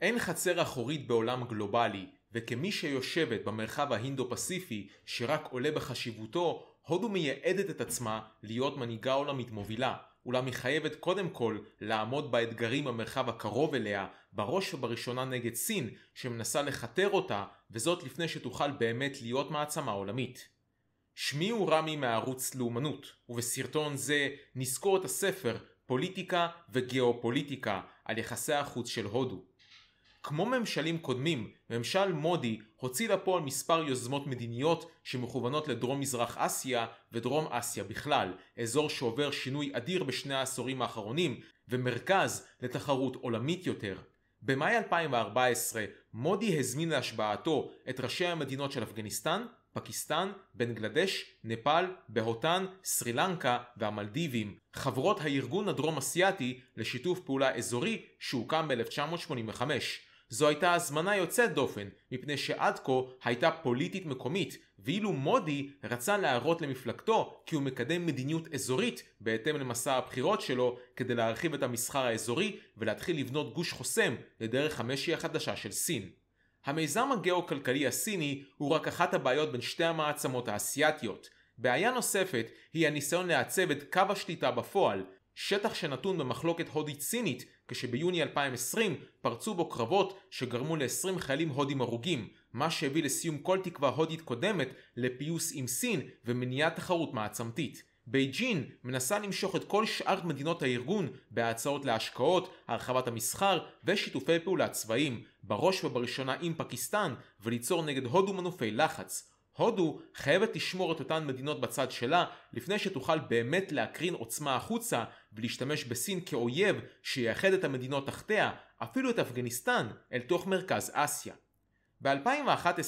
אין חצר אחורית בעולם גלובלי, וכמי שיושבת במרחב ההינדו-פסיפי שרק עולה בחשיבותו, הודו מייעדת את עצמה להיות מנהיגה עולמית מובילה, אולם היא חייבת קודם כל לעמוד באתגרים במרחב הקרוב אליה, בראש ובראשונה נגד סין, שמנסה לכתר אותה, וזאת לפני שתוכל באמת להיות מעצמה עולמית. שמי הוא רמי מערוץ לאומנות, ובסרטון זה נזכור את הספר פוליטיקה וגיאופוליטיקה על יחסי החוץ של הודו. כמו ממשלים קודמים, ממשל מודי הוציא לפועל מספר יוזמות מדיניות שמכוונות לדרום מזרח אסיה ודרום אסיה בכלל, אזור שעובר שינוי אדיר בשני העשורים האחרונים ומרכז לתחרות עולמית יותר. במאי 2014 מודי הזמין להשבעתו את ראשי המדינות של אפגניסטן, פקיסטן, בנגלדש, נפאל, בהוטן, סרי לנקה והמלדיבים, חברות הארגון הדרום אסיאתי לשיתוף פעולה אזורי שהוקם ב-1985. זו הייתה הזמנה יוצאת דופן, מפני שעד כה הייתה פוליטית מקומית, ואילו מודי רצה להראות למפלגתו כי הוא מקדם מדיניות אזורית בהתאם למסע הבחירות שלו, כדי להרחיב את המסחר האזורי ולהתחיל לבנות גוש חוסם לדרך המשי החדשה של סין. המיזם הגאו-כלכלי הסיני הוא רק אחת הבעיות בין שתי המעצמות האסייתיות. בעיה נוספת היא הניסיון לעצב את קו השליטה בפועל, שטח שנתון במחלוקת הודית-סינית כשביוני 2020 פרצו בו קרבות שגרמו ל-20 חיילים הודים הרוגים, מה שהביא לסיום כל תקווה הודית קודמת לפיוס עם סין ומניעת תחרות מעצמתית. בייג'ין מנסה למשוך את כל שאר מדינות הארגון בהצעות להשקעות, הרחבת המסחר ושיתופי פעולה צבאיים, בראש ובראשונה עם פקיסטן, וליצור נגד הודו מנופי לחץ. הודו חייבת לשמור את אותן מדינות בצד שלה לפני שתוכל באמת להקרין עוצמה החוצה ולהשתמש בסין כאויב שיאחד את המדינות תחתיה, אפילו את אפגניסטן, אל תוך מרכז אסיה. ב-2011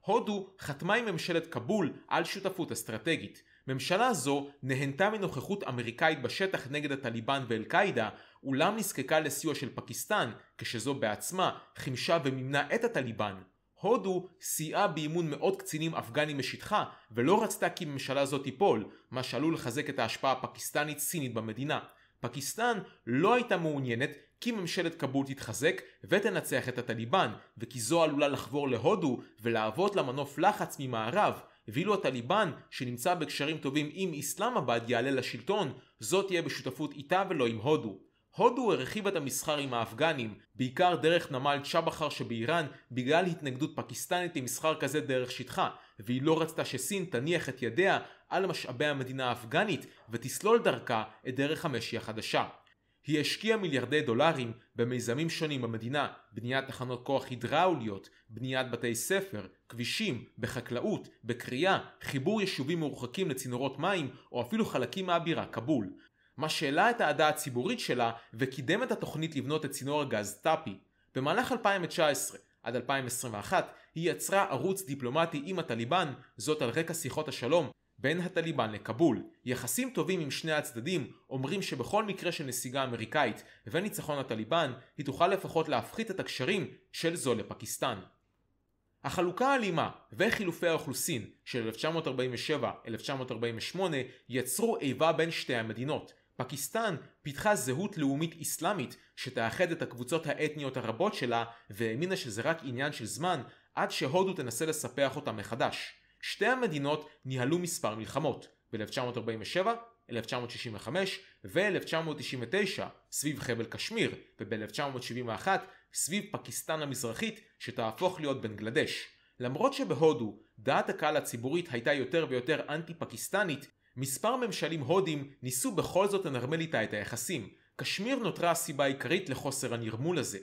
הודו חתמה עם ממשלת כבול על שותפות אסטרטגית. ממשלה זו נהנתה מנוכחות אמריקאית בשטח נגד הטליבן ואל-קאעידה, אולם נזקקה לסיוע של פקיסטן, כשזו בעצמה חימשה ומימנה את הטליבן הודו סייעה באימון מאות קצינים אפגנים משטחה, ולא רצתה כי ממשלה זו תיפול, מה שעלול לחזק את ההשפעה הפקיסטנית-סינית במדינה. פקיסטן לא הייתה מעוניינת כי ממשלת כבול תתחזק ותנצח את הטליבן, וכי זו עלולה לחבור להודו ולהוות לה מנוף לחץ ממערב, ואילו הטליבן, שנמצא בקשרים טובים עם איסלאם עבד יעלה לשלטון, זו תהיה בשותפות איתה ולא עם הודו. הודו הרחיבה את המסחר עם האפגנים, בעיקר דרך נמל צ'בחר שבאיראן, בגלל התנגדות פקיסטנית למסחר כזה דרך שטחה, והיא לא רצתה שסין תניח את ידיה על משאבי המדינה האפגנית, ותסלול דרכה את דרך המשי החדשה. היא השקיעה מיליארדי דולרים במיזמים שונים במדינה, בניית תחנות כוח הידראוליות, בניית בתי ספר, כבישים, בחקלאות, בקריאה, חיבור יישובים מורחקים לצינורות מים, או אפילו חלקים מהבירה, כבול. מה שהעלה את האהדה הציבורית שלה וקידם את התוכנית לבנות את צינור הגז טאפי. במהלך 2019 עד 2021 היא יצרה ערוץ דיפלומטי עם הטליבן, זאת על רקע שיחות השלום בין הטליבן לכבול. יחסים טובים עם שני הצדדים אומרים שבכל מקרה של נסיגה אמריקאית וניצחון הטליבן, היא תוכל לפחות להפחית את הקשרים של זו לפקיסטן. החלוקה האלימה וחילופי האוכלוסין של 1947-1948 יצרו איבה בין שתי המדינות, פקיסטן פיתחה זהות לאומית אסלאמית שתאחד את הקבוצות האתניות הרבות שלה והאמינה שזה רק עניין של זמן עד שהודו תנסה לספח אותה מחדש. שתי המדינות ניהלו מספר מלחמות ב-1947, 1965 ו-1999 סביב חבל קשמיר וב-1971 סביב פקיסטן המזרחית שתהפוך להיות בנגלדש. למרות שבהודו דעת הקהל הציבורית הייתה יותר ויותר אנטי פקיסטנית, מספר ממשלים הודים ניסו בכל זאת לנרמל איתה את היחסים, קשמיר נותרה הסיבה העיקרית לחוסר הנרמול הזה.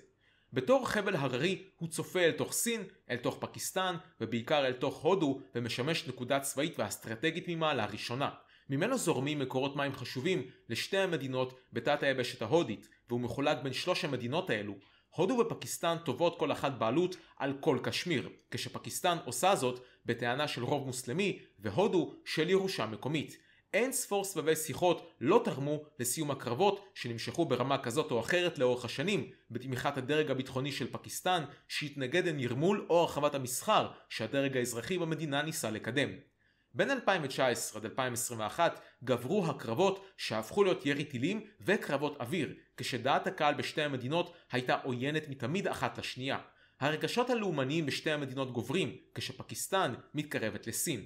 בתור חבל הררי הוא צופה אל תוך סין, אל תוך פקיסטן ובעיקר אל תוך הודו ומשמש נקודה צבאית ואסטרטגית ממעלה ראשונה. ממנו זורמים מקורות מים חשובים לשתי המדינות בתת היבשת ההודית והוא מחולק בין שלוש המדינות האלו הודו ופקיסטן תובעות כל אחת בעלות על כל קשמיר, כשפקיסטן עושה זאת בטענה של רוב מוסלמי, והודו של ירושה מקומית. אין ספור סבבי שיחות לא תרמו לסיום הקרבות שנמשכו ברמה כזאת או אחרת לאורך השנים בתמיכת הדרג הביטחוני של פקיסטן שהתנגד לנרמול או הרחבת המסחר שהדרג האזרחי במדינה ניסה לקדם. בין 2019 עד 2021 גברו הקרבות שהפכו להיות ירי טילים וקרבות אוויר, כשדעת הקהל בשתי המדינות הייתה עוינת מתמיד אחת לשנייה. הרגשות הלאומניים בשתי המדינות גוברים, כשפקיסטן מתקרבת לסין.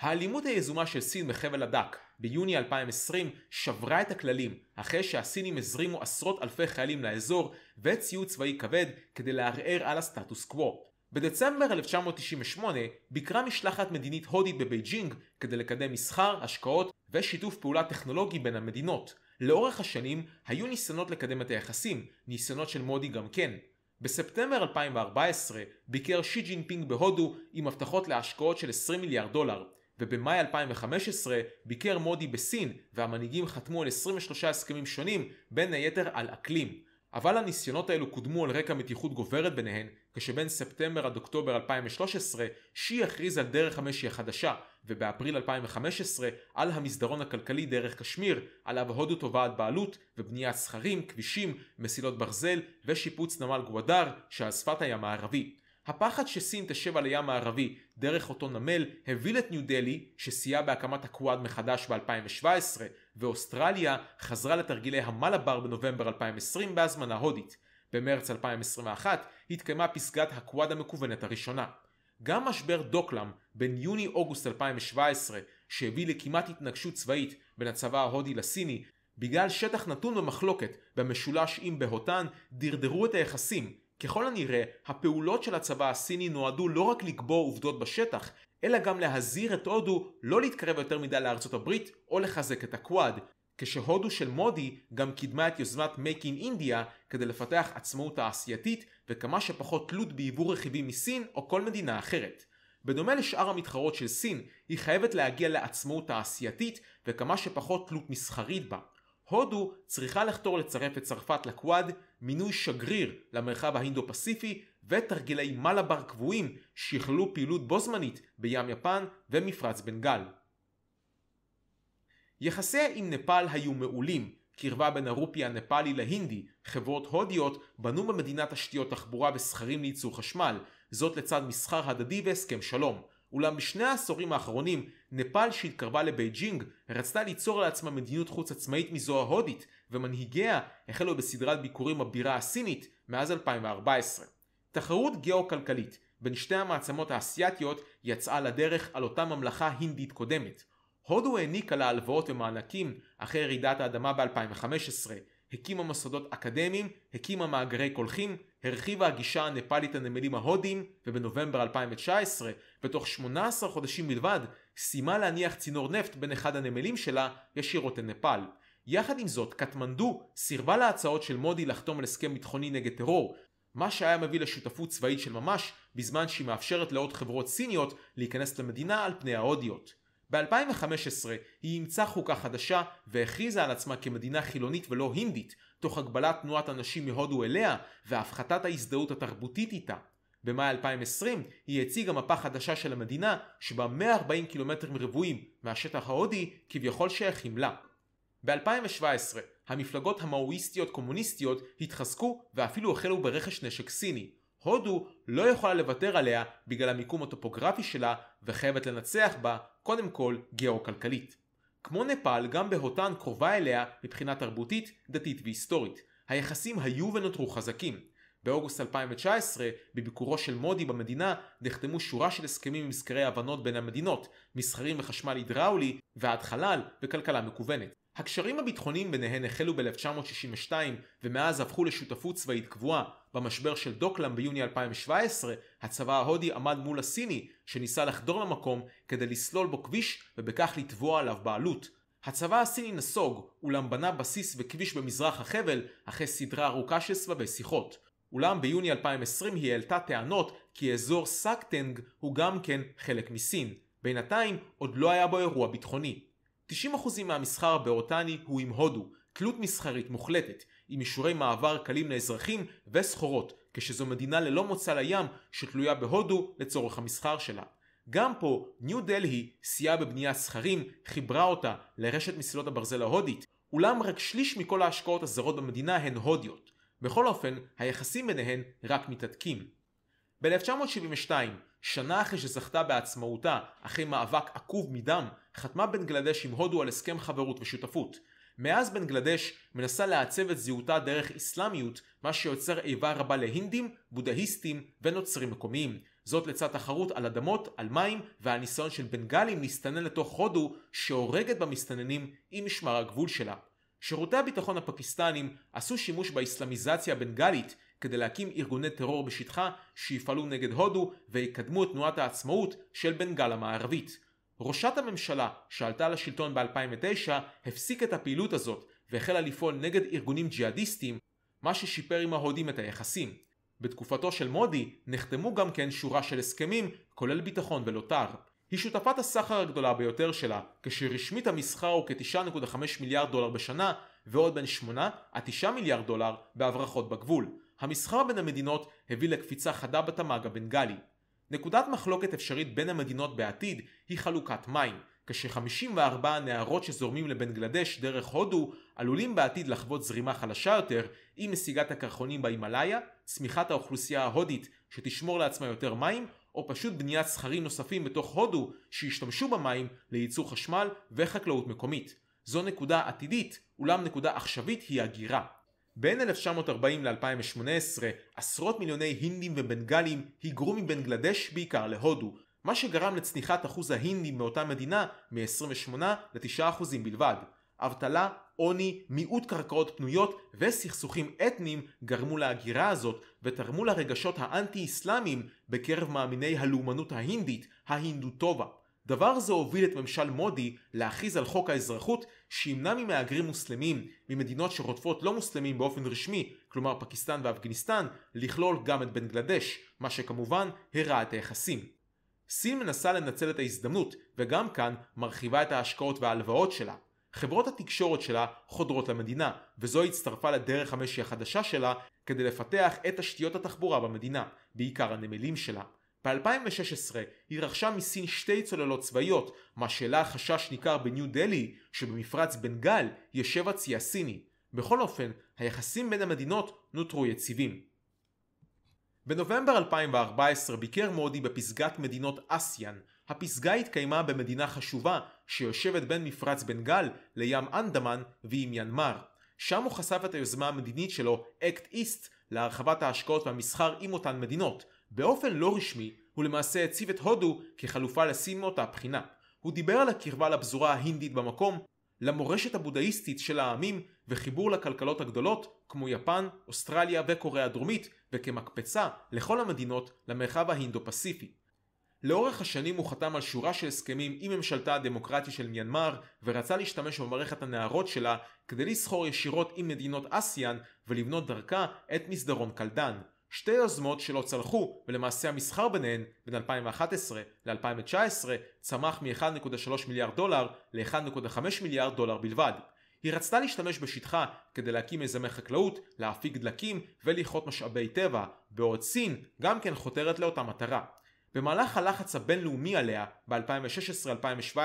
האלימות היזומה של סין בחבל הדק ביוני 2020 שברה את הכללים אחרי שהסינים הזרימו עשרות אלפי חיילים לאזור וציוד צבאי כבד כדי לערער על הסטטוס קוו. בדצמבר 1998 ביקרה משלחת מדינית הודית בבייג'ינג כדי לקדם מסחר, השקעות ושיתוף פעולה טכנולוגי בין המדינות. לאורך השנים היו ניסיונות לקדם את היחסים, ניסיונות של מודי גם כן. בספטמבר 2014 ביקר שי ג'ינפינג בהודו עם הבטחות להשקעות של 20 מיליארד דולר, ובמאי 2015 ביקר מודי בסין והמנהיגים חתמו על 23 הסכמים שונים, בין היתר על אקלים. אבל הניסיונות האלו קודמו על רקע מתיחות גוברת ביניהן, כשבין ספטמבר עד אוקטובר 2013, שי הכריז על דרך המשי החדשה, ובאפריל 2015 על המסדרון הכלכלי דרך קשמיר, עליו הודו תובעת בעלות ובניית סכרים, כבישים, מסילות ברזל ושיפוץ נמל גוואדר שעל שפת הים הערבי. הפחד שסין תשב על הים הערבי דרך אותו נמל הביא את ניו דלהי, שסייע בהקמת הקוואד מחדש ב-2017, ואוסטרליה חזרה לתרגילי המלאבר בנובמבר 2020 בהזמנה הודית. במרץ 2021 התקיימה פסגת הקוואד המקוונת הראשונה. גם משבר דוקלם בין יוני-אוגוסט 2017 שהביא לכמעט התנגשות צבאית בין הצבא ההודי לסיני בגלל שטח נתון במחלוקת במשולש עם בהוטן דרדרו את היחסים ככל הנראה, הפעולות של הצבא הסיני נועדו לא רק לקבור עובדות בשטח, אלא גם להזהיר את הודו לא להתקרב יותר מדי לארצות הברית או לחזק את הקוואד. כשהודו של מודי גם קידמה את יוזמת Make in India כדי לפתח עצמאות תעשייתית וכמה שפחות תלות בעיבור רכיבים מסין או כל מדינה אחרת. בדומה לשאר המתחרות של סין, היא חייבת להגיע לעצמאות תעשייתית וכמה שפחות תלות מסחרית בה. הודו צריכה לחתור לצרף את צרפת לקוואד, מינוי שגריר למרחב ההינדו-פסיפי ותרגילי מלאבר קבועים שיכללו פעילות בו זמנית בים יפן ומפרץ בנגל. יחסיה עם נפאל היו מעולים, קרבה בין הרופי הנפאלי להינדי, חברות הודיות בנו במדינה תשתיות תחבורה וסכרים לייצור חשמל, זאת לצד מסחר הדדי והסכם שלום. אולם בשני העשורים האחרונים נפאל שהתקרבה לבייג'ינג רצתה ליצור לעצמה מדיניות חוץ עצמאית מזו ההודית ומנהיגיה החלו בסדרת ביקורים בבירה הסינית מאז 2014. תחרות גאו-כלכלית בין שתי המעצמות האסייתיות יצאה לדרך על אותה ממלכה הינדית קודמת. הודו העניקה לה הלוואות ומענקים אחרי רעידת האדמה ב-2015 הקימה מוסדות אקדמיים, הקימה מאגרי קולחים, הרחיבה הגישה הנפאלית לנמלים ההודיים, ובנובמבר 2019, בתוך 18 חודשים בלבד, סיימה להניח צינור נפט בין אחד הנמלים שלה ישירות לנפאל. יחד עם זאת, קטמנדו סירבה להצעות של מודי לחתום על הסכם ביטחוני נגד טרור, מה שהיה מביא לשותפות צבאית של ממש, בזמן שהיא מאפשרת לעוד חברות סיניות להיכנס למדינה על פני ההודיות. ב-2015 היא אימצה חוקה חדשה והכריזה על עצמה כמדינה חילונית ולא הינדית, תוך הגבלת תנועת אנשים מהודו אליה והפחתת ההזדהות התרבותית איתה. במאי 2020 היא הציגה מפה חדשה של המדינה שבה 140 קילומטרים רבועים מהשטח ההודי כביכול שייכים לה. ב-2017 המפלגות המאואיסטיות קומוניסטיות התחזקו ואפילו החלו ברכש נשק סיני. הודו לא יכולה לוותר עליה בגלל המיקום הטופוגרפי שלה וחייבת לנצח בה קודם כל גאו כלכלית כמו נפאל גם בהוטן קרובה אליה מבחינה תרבותית, דתית והיסטורית. היחסים היו ונותרו חזקים. באוגוסט 2019, בביקורו של מודי במדינה, נחתמו שורה של הסכמים עם מזכרי הבנות בין המדינות, מסחרים וחשמל הידראולי ועד חלל וכלכלה מקוונת. הקשרים הביטחוניים ביניהן החלו ב-1962 ומאז הפכו לשותפות צבאית קבועה. במשבר של דוקלם ביוני 2017 הצבא ההודי עמד מול הסיני שניסה לחדור למקום כדי לסלול בו כביש ובכך לתבוע עליו בעלות. הצבא הסיני נסוג אולם בנה בסיס וכביש במזרח החבל אחרי סדרה ארוכה של סבבי שיחות. אולם ביוני 2020 היא העלתה טענות כי אזור סאקטנג הוא גם כן חלק מסין. בינתיים עוד לא היה בו אירוע ביטחוני. 90% מהמסחר באורטני הוא עם הודו, תלות מסחרית מוחלטת, עם אישורי מעבר קלים לאזרחים וסחורות, כשזו מדינה ללא מוצא לים שתלויה בהודו לצורך המסחר שלה. גם פה, ניו דלהי סייעה בבניית סחרים, חיברה אותה לרשת מסילות הברזל ההודית, אולם רק שליש מכל ההשקעות הזרות במדינה הן הודיות. בכל אופן, היחסים ביניהן רק מתהדקים. ב-1972, שנה אחרי שזכתה בעצמאותה, אחרי מאבק עקוב מדם, חתמה בנגלדש עם הודו על הסכם חברות ושותפות. מאז בנגלדש מנסה לעצב את זהותה דרך אסלאמיות, מה שיוצר איבה רבה להינדים, בודהיסטים ונוצרים מקומיים. זאת לצד תחרות על אדמות, על מים ועל ניסיון של בנגלים להסתנן לתוך הודו שהורגת במסתננים עם משמר הגבול שלה. שירותי הביטחון הפקיסטנים עשו שימוש באסלאמיזציה הבנגלית כדי להקים ארגוני טרור בשטחה שיפעלו נגד הודו ויקדמו את תנועת העצמאות של בנגל המערבית. ראשת הממשלה שעלתה לשלטון ב-2009 הפסיקה את הפעילות הזאת והחלה לפעול נגד ארגונים ג'יהאדיסטים, מה ששיפר עם ההודים את היחסים. בתקופתו של מודי נחתמו גם כן שורה של הסכמים, כולל ביטחון ולוטר. היא שותפת הסחר הגדולה ביותר שלה, כשרשמית המסחר הוא כ-9.5 מיליארד דולר בשנה, ועוד בין 8 עד 9 מיליארד דולר בהברחות בגבול. המסחר בין המדינות הביא לקפיצה חדה בתמ"ג הבנגלי. נקודת מחלוקת אפשרית בין המדינות בעתיד היא חלוקת מים, כש-54 הנהרות שזורמים לבנגלדש דרך הודו עלולים בעתיד לחוות זרימה חלשה יותר עם נסיגת הקרחונים בהימאליה, צמיחת האוכלוסייה ההודית שתשמור לעצמה יותר מים, או פשוט בניית סכרים נוספים בתוך הודו שישתמשו במים לייצור חשמל וחקלאות מקומית. זו נקודה עתידית, אולם נקודה עכשווית היא הגירה. בין 1940 ל-2018 עשרות מיליוני הינדים ובנגלים היגרו מבנגלדש בעיקר להודו, מה שגרם לצניחת אחוז ההינדים מאותה מדינה מ-28 ל-9% בלבד. אבטלה, עוני, מיעוט קרקעות פנויות וסכסוכים אתניים גרמו להגירה הזאת ותרמו לרגשות האנטי-אסלאמיים בקרב מאמיני הלאומנות ההינדית, ההינדוטובה. דבר זה הוביל את ממשל מודי להכריז על חוק האזרחות שימנע ממהגרים מוסלמים ממדינות שרודפות לא מוסלמים באופן רשמי, כלומר פקיסטן ואפגניסטן, לכלול גם את בנגלדש, מה שכמובן הרע את היחסים. סין מנסה לנצל את ההזדמנות, וגם כאן מרחיבה את ההשקעות וההלוואות שלה. חברות התקשורת שלה חודרות למדינה, וזו הצטרפה לדרך המשי החדשה שלה כדי לפתח את תשתיות התחבורה במדינה, בעיקר הנמלים שלה. ב-2016 היא רכשה מסין שתי צוללות צבאיות, מה שהעלה חשש ניכר בניו דלהי שבמפרץ בנגל יש שבע צי הסיני. בכל אופן, היחסים בין המדינות נותרו יציבים. בנובמבר 2014 ביקר מודי בפסגת מדינות אסיאן. הפסגה התקיימה במדינה חשובה שיושבת בין מפרץ בנגל לים אנדמן ועם ינמר. שם הוא חשף את היוזמה המדינית שלו, אקט איסט, להרחבת ההשקעות והמסחר עם אותן מדינות. באופן לא רשמי, הוא למעשה הציב את הודו כחלופה לסין מאותה בחינה. הוא דיבר על הקרבה לפזורה ההינדית במקום, למורשת הבודהיסטית של העמים וחיבור לכלכלות הגדולות כמו יפן, אוסטרליה וקוריאה הדרומית וכמקפצה לכל המדינות למרחב ההינדו-פסיפי. לאורך השנים הוא חתם על שורה של הסכמים עם ממשלתה הדמוקרטיה של מיינמר ורצה להשתמש במערכת הנערות שלה כדי לסחור ישירות עם מדינות אסיאן ולבנות דרכה את מסדרון קלדן. שתי יוזמות שלא צלחו, ולמעשה המסחר ביניהן בין 2011 ל-2019 צמח מ-1.3 מיליארד דולר ל-1.5 מיליארד דולר בלבד. היא רצתה להשתמש בשטחה כדי להקים מיזמי חקלאות, להפיק דלקים ולכרות משאבי טבע, בעוד סין גם כן חותרת לאותה מטרה. במהלך הלחץ הבינלאומי עליה ב-2016-2017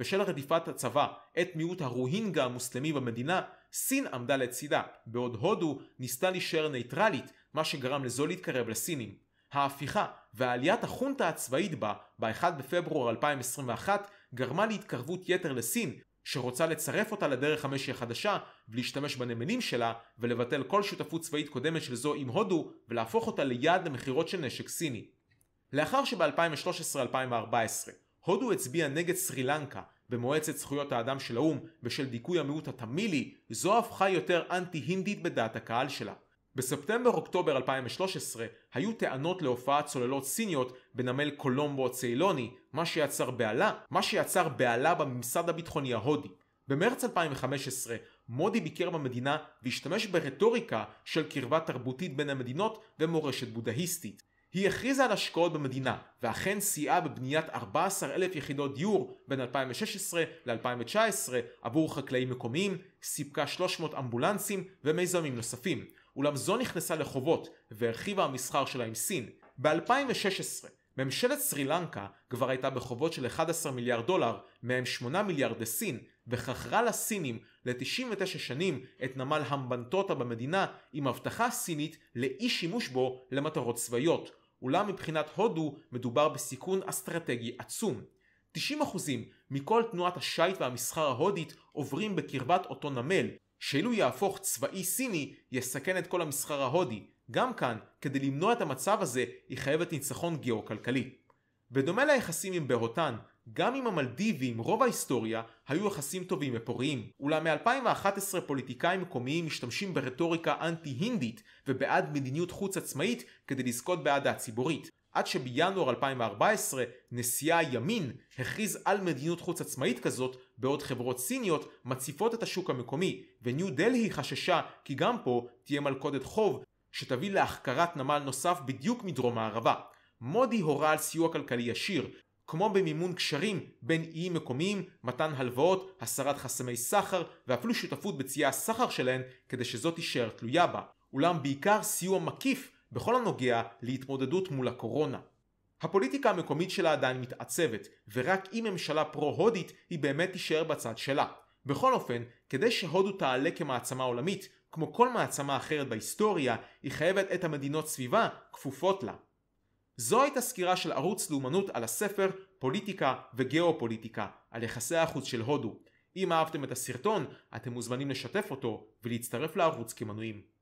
בשל רדיפת הצבא את מיעוט הרוהינגה המוסלמי במדינה, סין עמדה לצידה, בעוד הודו ניסתה להישאר נייטרלית מה שגרם לזו להתקרב לסינים. ההפיכה ועליית החונטה הצבאית בה ב-1 בפברואר 2021 גרמה להתקרבות יתר לסין שרוצה לצרף אותה לדרך המשי החדשה ולהשתמש בנמלים שלה ולבטל כל שותפות צבאית קודמת של זו עם הודו ולהפוך אותה ליעד למכירות של נשק סיני. לאחר שב-2013-2014 הודו הצביעה נגד סרי לנקה במועצת זכויות האדם של האו"ם בשל דיכוי המיעוט התמילי, זו הפכה יותר אנטי-הינדית בדעת הקהל שלה. בספטמבר-אוקטובר 2013 היו טענות להופעת צוללות סיניות בנמל קולומבו הצעילוני, מה שיצר בהלה, מה שיצר בהלה בממסד הביטחוני ההודי. במרץ 2015 מודי ביקר במדינה והשתמש ברטוריקה של קרבה תרבותית בין המדינות ומורשת בודהיסטית. היא הכריזה על השקעות במדינה, ואכן סייעה בבניית 14,000 יחידות דיור בין 2016 ל-2019 עבור חקלאים מקומיים, סיפקה 300 אמבולנסים ומיזמים נוספים. אולם זו נכנסה לחובות והרחיבה המסחר שלה עם סין. ב-2016 ממשלת סרי לנקה כבר הייתה בחובות של 11 מיליארד דולר, מהם 8 מיליארד לסין, וחכרה לסינים ל-99 שנים את נמל המבנטוטה במדינה עם הבטחה סינית לאי שימוש בו למטרות צבאיות. אולם מבחינת הודו מדובר בסיכון אסטרטגי עצום. 90% מכל תנועת השיט והמסחר ההודית עוברים בקרבת אותו נמל, שאילו יהפוך צבאי סיני, יסכן את כל המסחר ההודי. גם כאן, כדי למנוע את המצב הזה, היא חייבת ניצחון גיאו-כלכלי. בדומה ליחסים עם בהוטן, גם עם המלדיבים, רוב ההיסטוריה, היו יחסים טובים ופוריים. אולם מ-2011 פוליטיקאים מקומיים משתמשים ברטוריקה אנטי-הינדית ובעד מדיניות חוץ עצמאית כדי לזכות באהדה הציבורית. עד שבינואר 2014 נשיאה ימין הכריז על מדיניות חוץ עצמאית כזאת בעוד חברות סיניות מציפות את השוק המקומי, וניו דלהי חששה כי גם פה תהיה מלכודת חוב שתביא להחכרת נמל נוסף בדיוק מדרום הערבה. מודי הורה על סיוע כלכלי ישיר, כמו במימון קשרים בין איים מקומיים, מתן הלוואות, הסרת חסמי סחר ואפילו שותפות בציי הסחר שלהן כדי שזאת תישאר תלויה בה, אולם בעיקר סיוע מקיף בכל הנוגע להתמודדות מול הקורונה. הפוליטיקה המקומית שלה עדיין מתעצבת, ורק אם ממשלה פרו-הודית היא באמת תישאר בצד שלה. בכל אופן, כדי שהודו תעלה כמעצמה עולמית, כמו כל מעצמה אחרת בהיסטוריה, היא חייבת את המדינות סביבה כפופות לה. זו הייתה סקירה של ערוץ לאומנות על הספר פוליטיקה וגיאופוליטיקה, על יחסי החוץ של הודו. אם אהבתם את הסרטון, אתם מוזמנים לשתף אותו ולהצטרף לערוץ כמנויים.